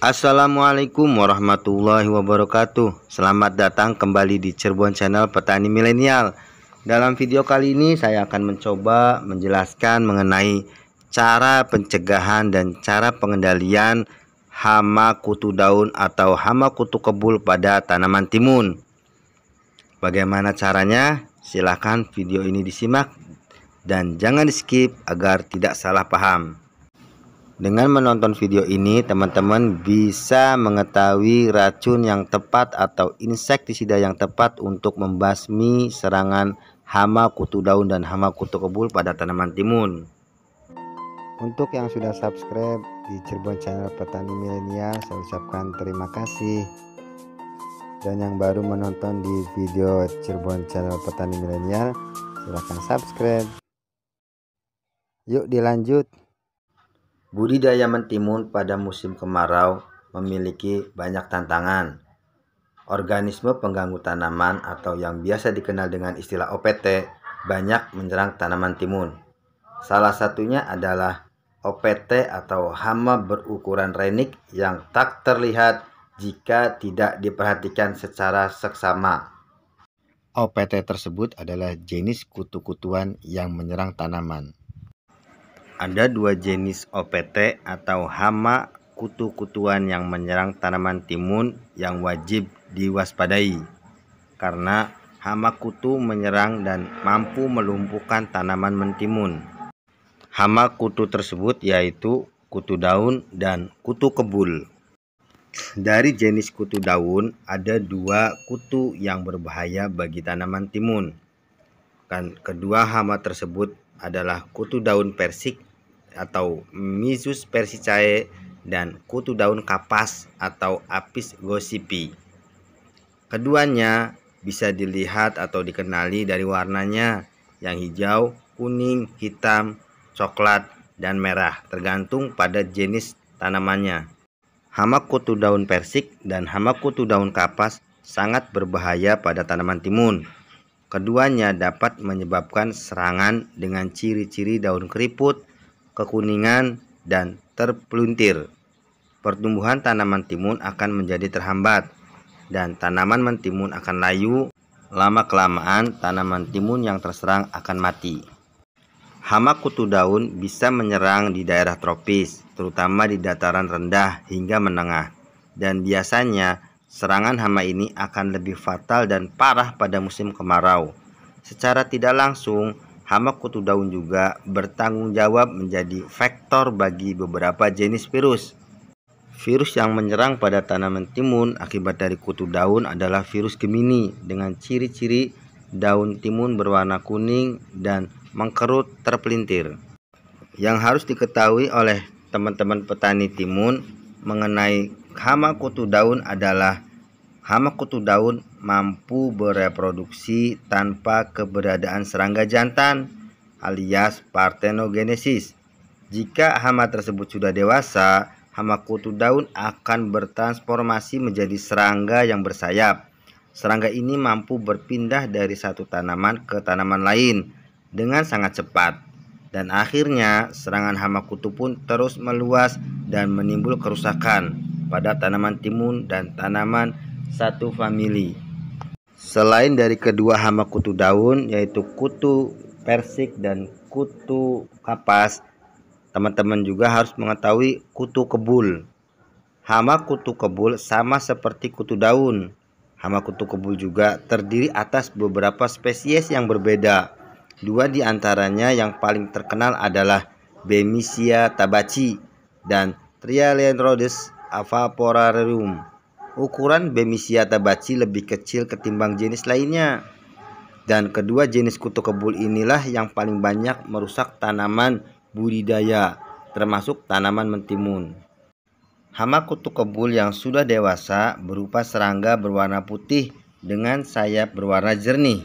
Assalamualaikum warahmatullahi wabarakatuh Selamat datang kembali di Cirebon Channel Petani Milenial Dalam video kali ini saya akan mencoba menjelaskan mengenai Cara pencegahan dan cara pengendalian hama kutu daun atau hama kutu kebul pada tanaman timun Bagaimana caranya? Silahkan video ini disimak dan jangan di skip agar tidak salah paham dengan menonton video ini, teman-teman bisa mengetahui racun yang tepat atau insektisida yang tepat untuk membasmi serangan hama kutu daun dan hama kutu kebul pada tanaman timun. Untuk yang sudah subscribe di Cirebon Channel Petani Milenial, saya ucapkan terima kasih. Dan yang baru menonton di video Cirebon Channel Petani Milenial, silahkan subscribe. Yuk dilanjut. Budidaya mentimun pada musim kemarau memiliki banyak tantangan. Organisme pengganggu tanaman atau yang biasa dikenal dengan istilah OPT banyak menyerang tanaman timun. Salah satunya adalah OPT atau hama berukuran renik yang tak terlihat jika tidak diperhatikan secara seksama. OPT tersebut adalah jenis kutu-kutuan yang menyerang tanaman. Ada dua jenis OPT atau hama kutu-kutuan yang menyerang tanaman timun yang wajib diwaspadai karena hama kutu menyerang dan mampu melumpuhkan tanaman mentimun. Hama kutu tersebut yaitu kutu daun dan kutu kebul. Dari jenis kutu daun ada dua kutu yang berbahaya bagi tanaman timun. Kan kedua hama tersebut adalah kutu daun persik atau Mizus persicae dan kutu daun kapas atau Apis gosipi. Keduanya bisa dilihat atau dikenali dari warnanya yang hijau, kuning, hitam, coklat, dan merah tergantung pada jenis tanamannya. Hama kutu daun persik dan hama kutu daun kapas sangat berbahaya pada tanaman timun. Keduanya dapat menyebabkan serangan dengan ciri-ciri daun keriput, kekuningan, dan terpeluntir. Pertumbuhan tanaman timun akan menjadi terhambat dan tanaman mentimun akan layu. Lama-kelamaan tanaman timun yang terserang akan mati. Hama kutu daun bisa menyerang di daerah tropis, terutama di dataran rendah hingga menengah. Dan biasanya serangan hama ini akan lebih fatal dan parah pada musim kemarau. Secara tidak langsung, Hama kutu daun juga bertanggung jawab menjadi faktor bagi beberapa jenis virus. Virus yang menyerang pada tanaman timun akibat dari kutu daun adalah virus Gemini dengan ciri-ciri daun timun berwarna kuning dan mengkerut terpelintir. Yang harus diketahui oleh teman-teman petani timun mengenai hama kutu daun adalah hama kutu daun mampu bereproduksi tanpa keberadaan serangga jantan alias partenogenesis. Jika hama tersebut sudah dewasa, hama kutu daun akan bertransformasi menjadi serangga yang bersayap. Serangga ini mampu berpindah dari satu tanaman ke tanaman lain dengan sangat cepat. Dan akhirnya serangan hama kutu pun terus meluas dan menimbul kerusakan pada tanaman timun dan tanaman satu famili. Selain dari kedua hama kutu daun yaitu kutu persik dan kutu kapas, teman-teman juga harus mengetahui kutu kebul. Hama kutu kebul sama seperti kutu daun. Hama kutu kebul juga terdiri atas beberapa spesies yang berbeda. Dua di antaranya yang paling terkenal adalah Bemisia tabaci dan Trialenrodes avaporarum ukuran Bemisiata baci lebih kecil ketimbang jenis lainnya. Dan kedua jenis kutu kebul inilah yang paling banyak merusak tanaman budidaya, termasuk tanaman mentimun. Hama kutu kebul yang sudah dewasa berupa serangga berwarna putih dengan sayap berwarna jernih.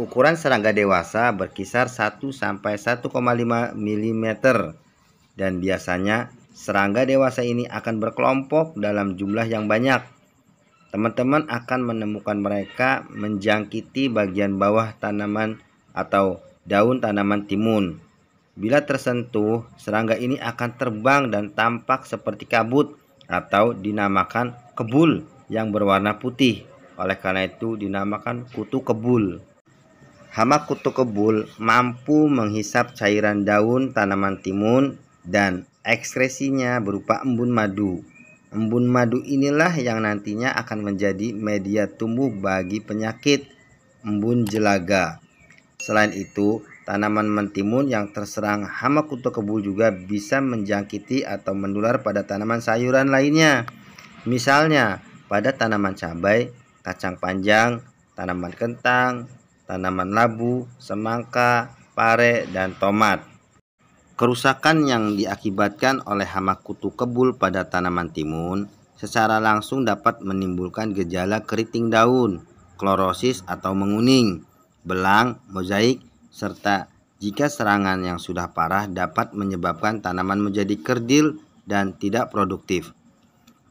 Ukuran serangga dewasa berkisar 1 1,5 mm dan biasanya Serangga dewasa ini akan berkelompok dalam jumlah yang banyak. Teman-teman akan menemukan mereka menjangkiti bagian bawah tanaman atau daun tanaman timun. Bila tersentuh, serangga ini akan terbang dan tampak seperti kabut atau dinamakan kebul yang berwarna putih. Oleh karena itu dinamakan kutu kebul. Hama kutu kebul mampu menghisap cairan daun tanaman timun dan Ekskresinya berupa embun madu. Embun madu inilah yang nantinya akan menjadi media tumbuh bagi penyakit embun jelaga. Selain itu, tanaman mentimun yang terserang hama kutu kebul juga bisa menjangkiti atau menular pada tanaman sayuran lainnya. Misalnya, pada tanaman cabai, kacang panjang, tanaman kentang, tanaman labu, semangka, pare, dan tomat. Kerusakan yang diakibatkan oleh hama kutu kebul pada tanaman timun secara langsung dapat menimbulkan gejala keriting daun, klorosis atau menguning, belang, mozaik, serta jika serangan yang sudah parah dapat menyebabkan tanaman menjadi kerdil dan tidak produktif.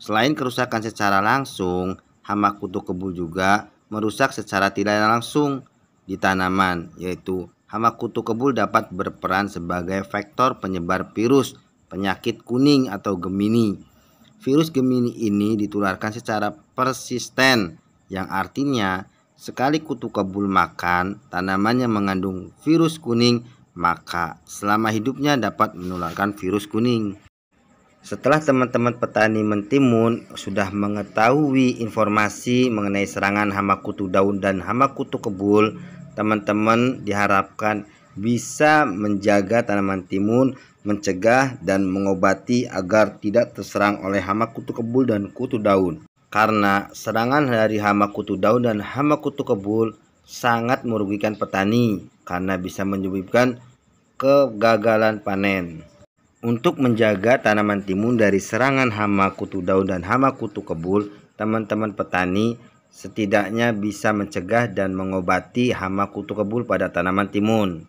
Selain kerusakan secara langsung, hama kutu kebul juga merusak secara tidak langsung di tanaman, yaitu hama kutu kebul dapat berperan sebagai vektor penyebar virus penyakit kuning atau gemini. Virus gemini ini ditularkan secara persisten yang artinya sekali kutu kebul makan tanamannya mengandung virus kuning maka selama hidupnya dapat menularkan virus kuning. Setelah teman-teman petani mentimun sudah mengetahui informasi mengenai serangan hama kutu daun dan hama kutu kebul, teman-teman diharapkan bisa menjaga tanaman timun, mencegah dan mengobati agar tidak terserang oleh hama kutu kebul dan kutu daun. Karena serangan dari hama kutu daun dan hama kutu kebul sangat merugikan petani karena bisa menyebabkan kegagalan panen. Untuk menjaga tanaman timun dari serangan hama kutu daun dan hama kutu kebul, teman-teman petani setidaknya bisa mencegah dan mengobati hama kutu kebul pada tanaman timun.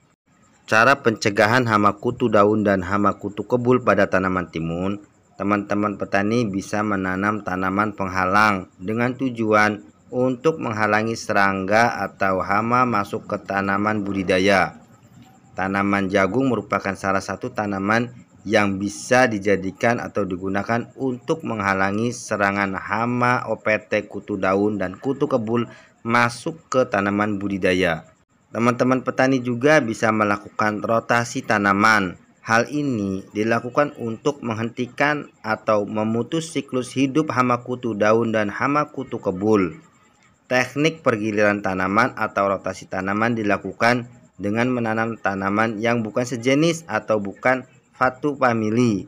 Cara pencegahan hama kutu daun dan hama kutu kebul pada tanaman timun, teman-teman petani bisa menanam tanaman penghalang dengan tujuan untuk menghalangi serangga atau hama masuk ke tanaman budidaya. Tanaman jagung merupakan salah satu tanaman yang bisa dijadikan atau digunakan untuk menghalangi serangan hama, OPT, kutu daun, dan kutu kebul masuk ke tanaman budidaya. Teman-teman petani juga bisa melakukan rotasi tanaman. Hal ini dilakukan untuk menghentikan atau memutus siklus hidup hama kutu daun dan hama kutu kebul. Teknik pergiliran tanaman atau rotasi tanaman dilakukan dengan menanam tanaman yang bukan sejenis atau bukan fatu family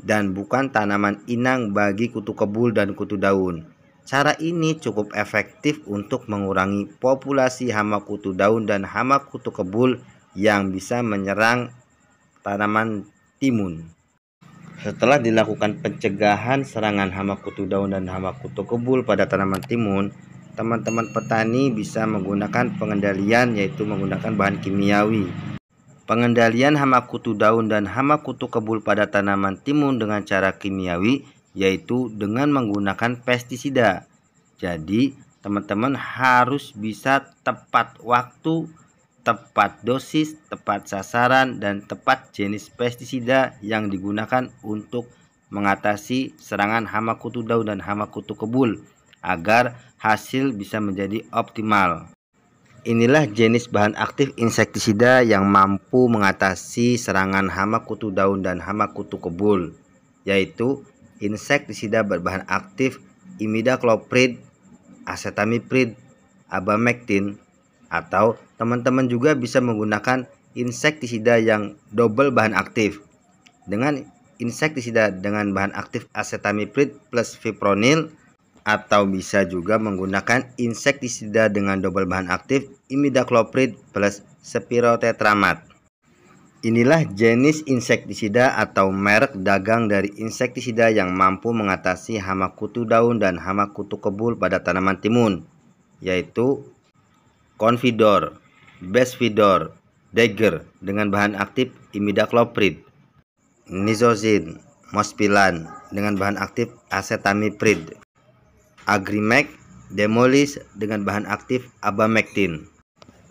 dan bukan tanaman inang bagi kutu kebul dan kutu daun. Cara ini cukup efektif untuk mengurangi populasi hama kutu daun dan hama kutu kebul yang bisa menyerang tanaman timun. Setelah dilakukan pencegahan serangan hama kutu daun dan hama kutu kebul pada tanaman timun, teman-teman petani bisa menggunakan pengendalian yaitu menggunakan bahan kimiawi Pengendalian hama kutu daun dan hama kutu kebul pada tanaman timun dengan cara kimiawi yaitu dengan menggunakan pestisida. Jadi, teman-teman harus bisa tepat waktu, tepat dosis, tepat sasaran dan tepat jenis pestisida yang digunakan untuk mengatasi serangan hama kutu daun dan hama kutu kebul agar hasil bisa menjadi optimal. Inilah jenis bahan aktif insektisida yang mampu mengatasi serangan hama kutu daun dan hama kutu kebul, yaitu insektisida berbahan aktif imidacloprid, acetamiprid, abamectin, atau teman-teman juga bisa menggunakan insektisida yang double bahan aktif. Dengan insektisida dengan bahan aktif acetamiprid plus fipronil atau bisa juga menggunakan insektisida dengan double bahan aktif imidacloprid plus spirotetramat. Inilah jenis insektisida atau merek dagang dari insektisida yang mampu mengatasi hama kutu daun dan hama kutu kebul pada tanaman timun, yaitu Confidor, Besvidor, Dagger dengan bahan aktif imidacloprid, Nizozin, Mospilan dengan bahan aktif acetamiprid. Agrimac Demolis dengan bahan aktif abamectin.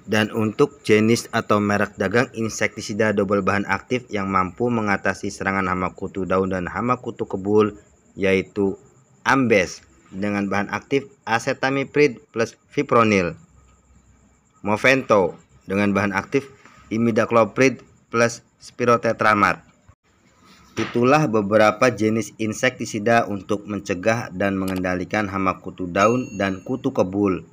Dan untuk jenis atau merek dagang insektisida double bahan aktif yang mampu mengatasi serangan hama kutu daun dan hama kutu kebul yaitu Ambes dengan bahan aktif acetamiprid plus fipronil. Movento dengan bahan aktif imidacloprid plus spirotetramat. Itulah beberapa jenis insektisida untuk mencegah dan mengendalikan hama kutu daun dan kutu kebul.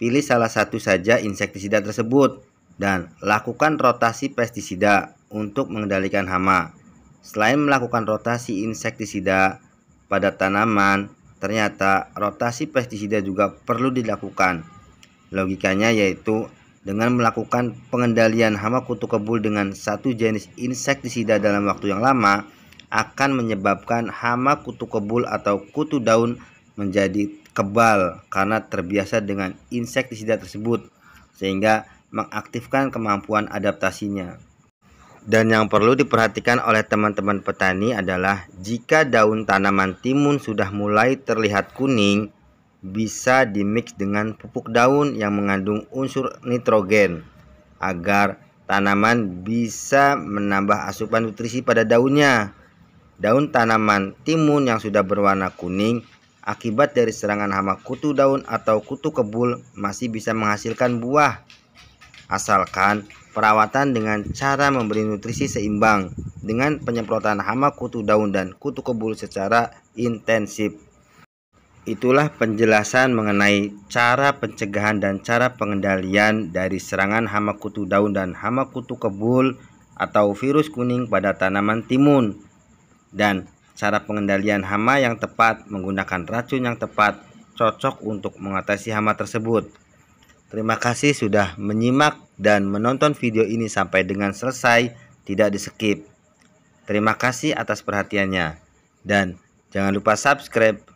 Pilih salah satu saja insektisida tersebut dan lakukan rotasi pestisida untuk mengendalikan hama. Selain melakukan rotasi insektisida pada tanaman, ternyata rotasi pestisida juga perlu dilakukan. Logikanya yaitu dengan melakukan pengendalian hama kutu kebul dengan satu jenis insektisida dalam waktu yang lama, akan menyebabkan hama kutu kebul atau kutu daun menjadi kebal karena terbiasa dengan insektisida tersebut sehingga mengaktifkan kemampuan adaptasinya. Dan yang perlu diperhatikan oleh teman-teman petani adalah jika daun tanaman timun sudah mulai terlihat kuning, bisa dimix dengan pupuk daun yang mengandung unsur nitrogen agar tanaman bisa menambah asupan nutrisi pada daunnya daun tanaman timun yang sudah berwarna kuning akibat dari serangan hama kutu daun atau kutu kebul masih bisa menghasilkan buah. Asalkan perawatan dengan cara memberi nutrisi seimbang dengan penyemprotan hama kutu daun dan kutu kebul secara intensif. Itulah penjelasan mengenai cara pencegahan dan cara pengendalian dari serangan hama kutu daun dan hama kutu kebul atau virus kuning pada tanaman timun dan cara pengendalian hama yang tepat menggunakan racun yang tepat cocok untuk mengatasi hama tersebut. Terima kasih sudah menyimak dan menonton video ini sampai dengan selesai, tidak di-skip. Terima kasih atas perhatiannya dan jangan lupa subscribe